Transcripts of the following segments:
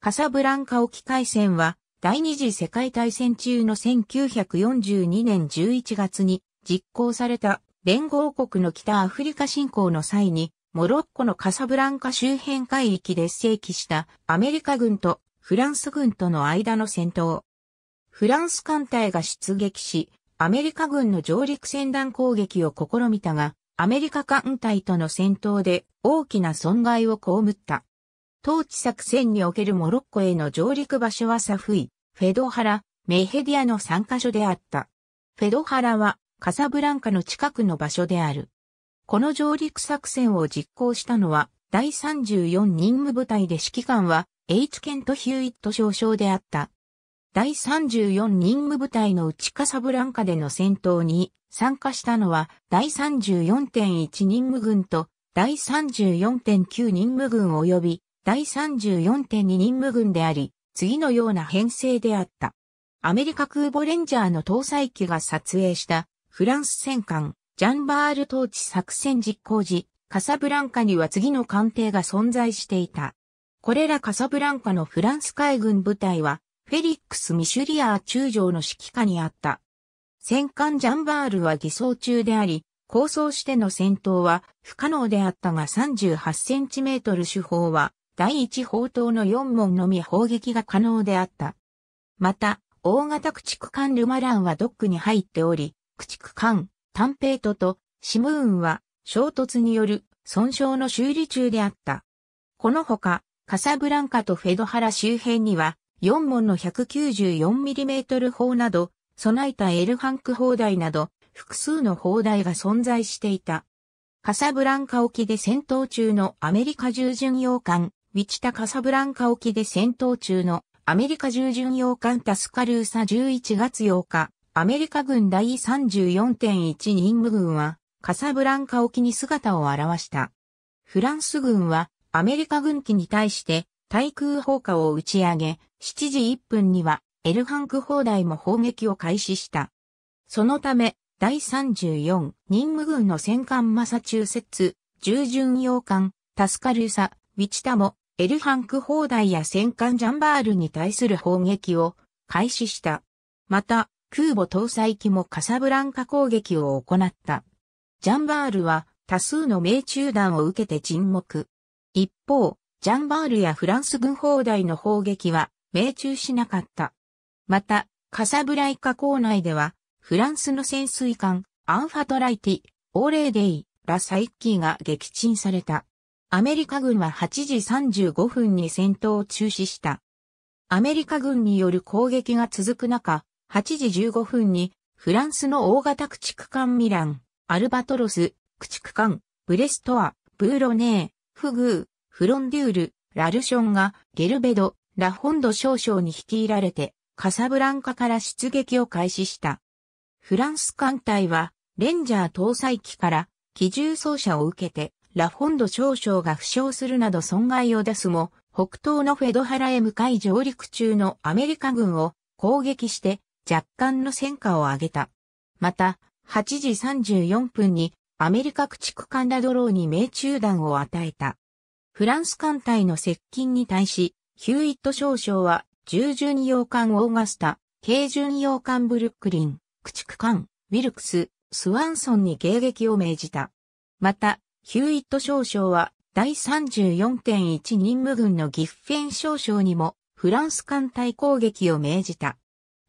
カサブランカ沖海戦は、第二次世界大戦中の1942年11月に実行された連合国の北アフリカ侵攻の際に、モロッコのカサブランカ周辺海域で正規したアメリカ軍とフランス軍との間の戦闘。フランス艦隊が出撃し、アメリカ軍の上陸船団攻撃を試みたが、アメリカ艦隊との戦闘で大きな損害を被った。統治作戦におけるモロッコへの上陸場所はサフイ、フェドハラ、メヘディアの3カ所であった。フェドハラはカサブランカの近くの場所である。この上陸作戦を実行したのは第34任務部隊で指揮官は H ケント・ヒューイット少将であった。第34任務部隊のうちカサブランカでの戦闘に参加したのは第34.1任務軍と第34.9任務軍及び第34.2任務軍であり、次のような編成であった。アメリカ空母レンジャーの搭載機が撮影したフランス戦艦ジャンバール統治作戦実行時、カサブランカには次の艦艇が存在していた。これらカサブランカのフランス海軍部隊は、フェリックス・ミシュリアー中将の指揮下にあった。戦艦ジャンバールは偽装中であり、構想しての戦闘は不可能であったが38センチメートル手法は第一砲塔の4門のみ砲撃が可能であった。また、大型駆逐艦ルマランはドックに入っており、駆逐艦、タンペートとシムーンは衝突による損傷の修理中であった。このほか、カサブランカとフェドハラ周辺には、4門の 194mm 砲など、備えたエルハンク砲台など、複数の砲台が存在していた。カサブランカ沖で戦闘中のアメリカ従巡洋艦ウィチタ・カサブランカ沖で戦闘中のアメリカ従巡洋艦タスカルーサ11月8日、アメリカ軍第34.1任務軍はカサブランカ沖に姿を現した。フランス軍はアメリカ軍機に対して対空砲火を打ち上げ、7時1分にはエルハンク砲台も砲撃を開始した。そのため、第34任務軍の戦艦マサチューセッツ従巡洋艦タスカルーサウィチタも、エルハンク砲台や戦艦ジャンバールに対する砲撃を開始した。また、空母搭載機もカサブランカ攻撃を行った。ジャンバールは多数の命中弾を受けて沈黙。一方、ジャンバールやフランス軍砲台の砲撃は命中しなかった。また、カサブライカ港内では、フランスの潜水艦、アンファトライティ、オーレーデイ、ラサイッキーが撃沈された。アメリカ軍は8時35分に戦闘を中止した。アメリカ軍による攻撃が続く中、8時15分にフランスの大型駆逐艦ミラン、アルバトロス、駆逐艦、ブレストア、ブーロネー、フグー、フロンデュール、ラルションがゲルベド、ラホンド少将に率いられてカサブランカから出撃を開始した。フランス艦隊はレンジャー搭載機から機銃装射を受けてラフォンド少将が負傷するなど損害を出すも、北東のフェドハラへ向かい上陸中のアメリカ軍を攻撃して若干の戦果を上げた。また、8時34分にアメリカ駆逐艦ラドローに命中弾を与えた。フランス艦隊の接近に対し、ヒューイット少将は従順洋艦オーガスタ、軽巡洋艦ブルックリン、駆逐艦、ウィルクス、スワンソンに迎撃を命じた。また、ヒューイット少将は第34.1任務軍のギッフェン少将にもフランス艦隊攻撃を命じた。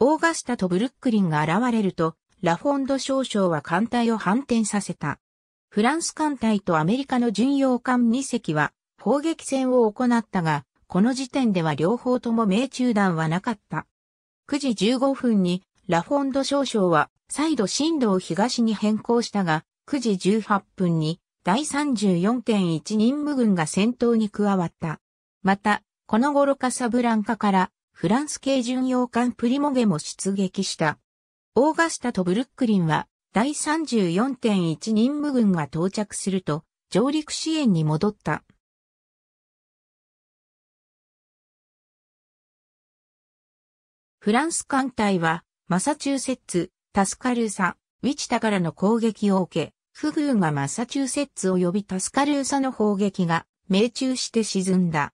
オーガスタとブルックリンが現れると、ラフォンド少将は艦隊を反転させた。フランス艦隊とアメリカの巡洋艦2隻は砲撃戦を行ったが、この時点では両方とも命中弾はなかった。9時15分にラフォンド少将は再度進路を東に変更したが、9時18分に第34.1任務軍が戦闘に加わった。また、この頃カサブランカからフランス系巡洋艦プリモゲも出撃した。オーガスタとブルックリンは第34.1任務軍が到着すると上陸支援に戻った。フランス艦隊はマサチューセッツ、タスカルーサ、ウィチタからの攻撃を受け、不遇がマサチューセッツ及びタスカルーサの砲撃が命中して沈んだ。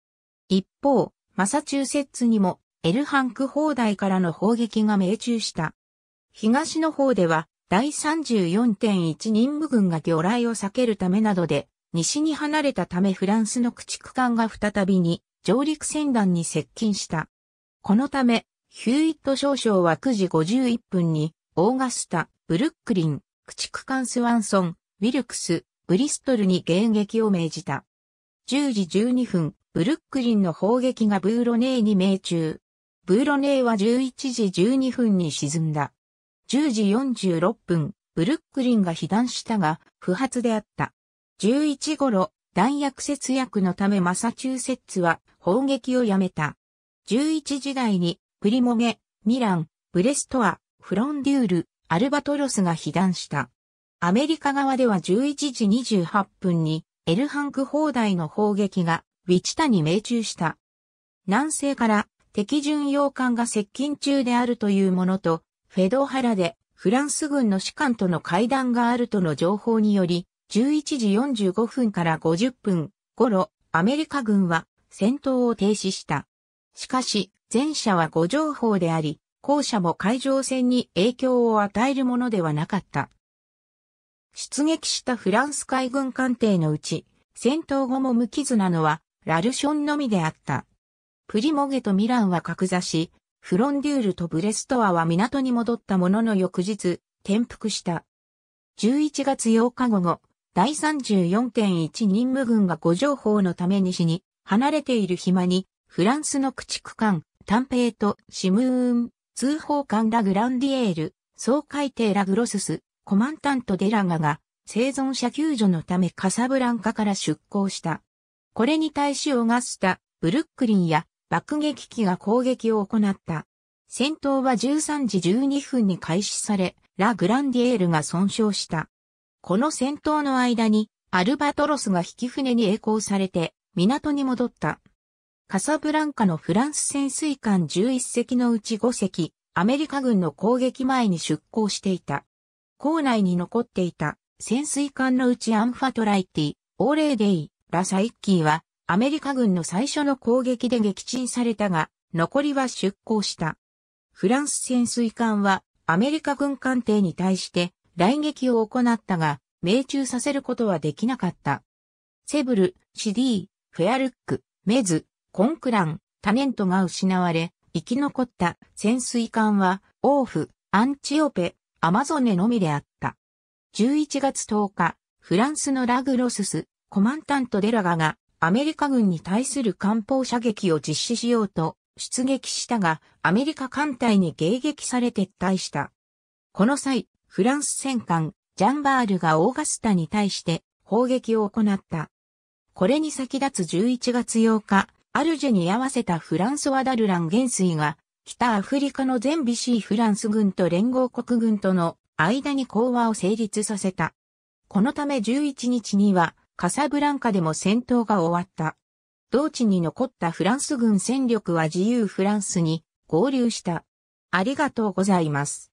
一方、マサチューセッツにもエルハンク砲台からの砲撃が命中した。東の方では第34.1任務軍が魚雷を避けるためなどで西に離れたためフランスの駆逐艦が再びに上陸船団に接近した。このため、ヒューイット少将は9時51分に、オーガスタ、ブルックリン、駆逐艦スワンソン、ウィルクス、ブリストルに迎撃を命じた。10時12分、ブルックリンの砲撃がブーロネーに命中。ブーロネーは11時12分に沈んだ。10時46分、ブルックリンが被弾したが、不発であった。11頃、弾薬節約のためマサチューセッツは砲撃をやめた。11時台に、プリモゲ、ミラン、ブレストア、フロンデュール、アルバトロスが被弾した。アメリカ側では11時28分にエルハンク砲台の砲撃がウィチタに命中した。南西から敵巡洋艦が接近中であるというものと、フェドハラでフランス軍の士官との会談があるとの情報により、11時45分から50分頃、アメリカ軍は戦闘を停止した。しかし、前者は誤情報であり、校舎も海上戦に影響を与えるものではなかった。出撃したフランス海軍艦艇のうち、戦闘後も無傷なのは、ラルションのみであった。プリモゲとミランは格座し、フロンデュールとブレストアは港に戻ったものの翌日、転覆した。11月8日午後、第34.1任務軍が誤情報のため西に離れている暇に、フランスの駆逐艦、短平とシムーン、通報官ラグランディエール、総海艇ラグロスス、コマンタントデラガが生存者救助のためカサブランカから出港した。これに対しオガスタ、ブルックリンや爆撃機が攻撃を行った。戦闘は13時12分に開始され、ラ・グランディエールが損傷した。この戦闘の間に、アルバトロスが引き船に栄光されて、港に戻った。カサブランカのフランス潜水艦11隻のうち5隻、アメリカ軍の攻撃前に出港していた。港内に残っていた潜水艦のうちアンファトライティ、オーレーデイ、ラサイッキーはアメリカ軍の最初の攻撃で撃沈されたが、残りは出港した。フランス潜水艦はアメリカ軍艦艇に対して来撃を行ったが、命中させることはできなかった。セブル、シディ、フェアルック、メズ、コンクラン、タネントが失われ、生き残った潜水艦は、オーフ、アンチオペ、アマゾネのみであった。11月10日、フランスのラグロスス、コマンタントデラガが、アメリカ軍に対する艦砲射撃を実施しようと、出撃したが、アメリカ艦隊に迎撃され撤退した。この際、フランス戦艦、ジャンバールがオーガスタに対して、砲撃を行った。これに先立つ11月8日、アルジェに合わせたフランソワ・ダルラン元帥が、北アフリカの全ビシーフランス軍と連合国軍との間に講和を成立させた。このため11日には、カサブランカでも戦闘が終わった。同地に残ったフランス軍戦力は自由フランスに合流した。ありがとうございます。